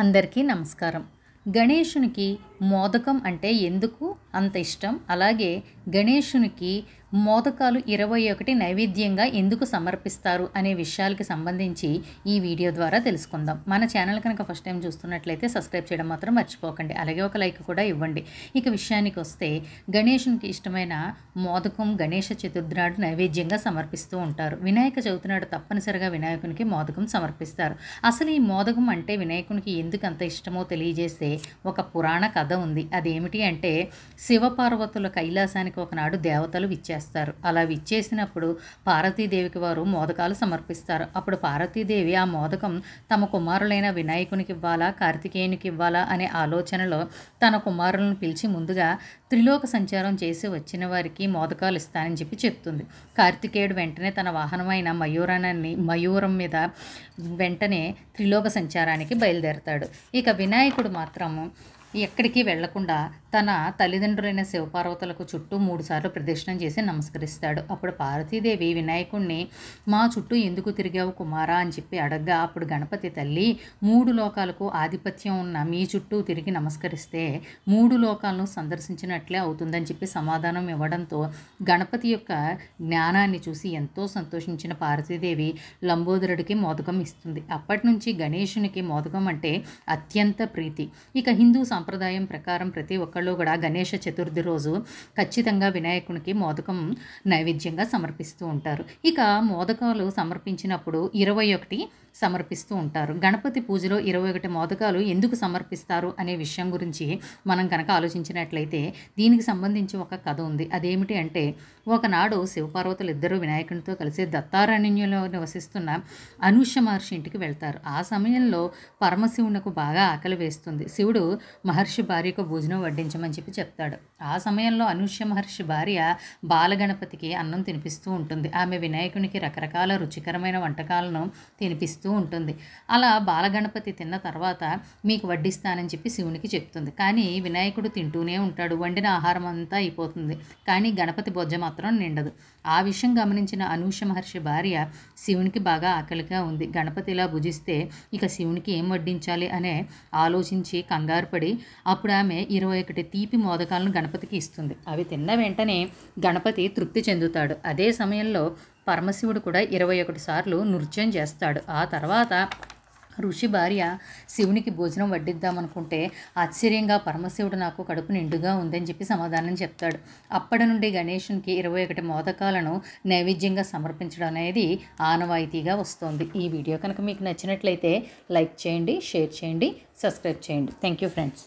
అందరికీ నమస్కారం గణేషునికి మోదకం అంటే ఎందుకు అంత ఇష్టం అలాగే గణేషునికి మోదకాలు ఇరవై ఒకటి నైవేద్యంగా ఎందుకు సమర్పిస్తారు అనే విషయాలకి సంబంధించి ఈ వీడియో ద్వారా తెలుసుకుందాం మన ఛానల్ కనుక ఫస్ట్ టైం చూస్తున్నట్లయితే సబ్స్క్రైబ్ చేయడం మాత్రం మర్చిపోకండి అలాగే ఒక లైక్ కూడా ఇవ్వండి ఇక విషయానికి వస్తే గణేషునికి ఇష్టమైన మోదకం గణేష చతుర్థినాడు నైవేద్యంగా సమర్పిస్తూ ఉంటారు వినాయక చవితి నాడు తప్పనిసరిగా వినాయకునికి మోదకం సమర్పిస్తారు అసలు ఈ మోదకం అంటే వినాయకునికి ఎందుకు అంత ఇష్టమో తెలియజేసే ఒక పురాణ కథ ఉంది అదేమిటి అంటే శివపార్వతుల కైలాసానికి ఒకనాడు దేవతలు విచ్చేస్తారు చేస్తారు అలా విచ్చేసినప్పుడు పార్వతీదేవికి వారు మోదకాలు సమర్పిస్తారు అప్పుడు పార్వతీదేవి ఆ మోదకం తమ కుమారులైన వినాయకునికి ఇవ్వాలా కార్తికేయునికి ఇవ్వాలా అనే ఆలోచనలో తన కుమారులను పిలిచి ముందుగా త్రిలోక సంచారం చేసి వచ్చిన వారికి మోదకాలు ఇస్తానని చెప్పి చెప్తుంది కార్తికేయుడు వెంటనే తన వాహనమైన మయూరాన్ని మయూరం మీద వెంటనే త్రిలోక సంచారానికి బయలుదేరతాడు ఇక వినాయకుడు మాత్రము ఎక్కడికి వెళ్లకుండా తన తల్లిదండ్రులైన శివపార్వతులకు చుట్టూ మూడుసార్లు ప్రదక్షిణం చేసి నమస్కరిస్తాడు అప్పుడు పార్వతీదేవి వినాయకుణ్ణి మా చుట్టూ ఎందుకు తిరిగావు కుమారా అని చెప్పి అడగ్గా అప్పుడు గణపతి తల్లి మూడు లోకాలకు ఆధిపత్యం ఉన్న మీ చుట్టూ తిరిగి నమస్కరిస్తే మూడు లోకాలను సందర్శించినట్లే అవుతుందని చెప్పి సమాధానం ఇవ్వడంతో గణపతి యొక్క జ్ఞానాన్ని చూసి ఎంతో సంతోషించిన పార్వతీదేవి లంబోదరుడికి మోదకం ఇస్తుంది అప్పటి నుంచి గణేషునికి మోదకం అంటే అత్యంత ప్రీతి ఇక హిందూ సాంప్రదాయం ప్రకారం ప్రతి ఒక్కళ్ళు కూడా గణేష చతుర్థి రోజు ఖచ్చితంగా వినాయకునికి మోదకం నైవేద్యంగా సమర్పిస్తూ ఉంటారు ఇక మోదకాలు సమర్పించినప్పుడు ఇరవై ఒకటి సమర్పిస్తూ ఉంటారు గణపతి పూజలో ఇరవై ఒకటి మోదకాలు ఎందుకు సమర్పిస్తారు అనే విషయం గురించి మనం కనుక ఆలోచించినట్లయితే దీనికి సంబంధించి ఒక కథ ఉంది అదేమిటి అంటే ఒకనాడు శివపార్వతులు ఇద్దరు వినాయకునితో కలిసి దత్తారణ్యంలో నివసిస్తున్న అనుష్య మహర్షి ఇంటికి వెళ్తారు ఆ సమయంలో పరమశివునకు బాగా ఆకలి వేస్తుంది శివుడు మహర్షి భార్యకు భోజనం వడ్డించమని చెప్పి చెప్తాడు ఆ సమయంలో అనుష్య మహర్షి భార్య బాలగణపతికి అన్నం తినిపిస్తూ ఉంటుంది ఆమె వినాయకునికి రకరకాల రుచికరమైన వంటకాలను తినిపిస్తూ ఉంటుంది అలా బాలగణపతి తిన్న తర్వాత మీకు వడ్డిస్తానని చెప్పి శివునికి చెప్తుంది కానీ వినాయకుడు తింటూనే ఉంటాడు వండిన ఆహారం అంతా అయిపోతుంది కానీ గణపతి బొజ్జ మాత్రం నిండదు ఆ విషయం గమనించిన అనూష మహర్షి భార్య శివునికి బాగా ఆకలిగా ఉంది గణపతి ఇలా భుజిస్తే ఇక శివునికి ఏం వడ్డించాలి అనే ఆలోచించి కంగారు పడి అప్పుడు ఆమె ఇరవై ఒకటి తీపి మోదకాలను గణపతికి ఇస్తుంది అవి తిన్న వెంటనే గణపతి తృప్తి చెందుతాడు అదే సమయంలో పరమశివుడు కూడా ఇరవై ఒకటి సార్లు నృత్యం చేస్తాడు ఆ తర్వాత ఋషి భార్య శివునికి భోజనం వడ్డిద్దామనుకుంటే ఆశ్చర్యంగా పరమశివుడు నాకు కడుపు నిండుగా ఉందని చెప్పి సమాధానం చెప్తాడు అప్పటి నుండి గణేషునికి ఇరవై ఒకటి మోదకాలను నైవేద్యంగా సమర్పించడం అనేది ఆనవాయితీగా వస్తుంది ఈ వీడియో కనుక మీకు నచ్చినట్లయితే లైక్ చేయండి షేర్ చేయండి సబ్స్క్రైబ్ చేయండి థ్యాంక్ యూ ఫ్రెండ్స్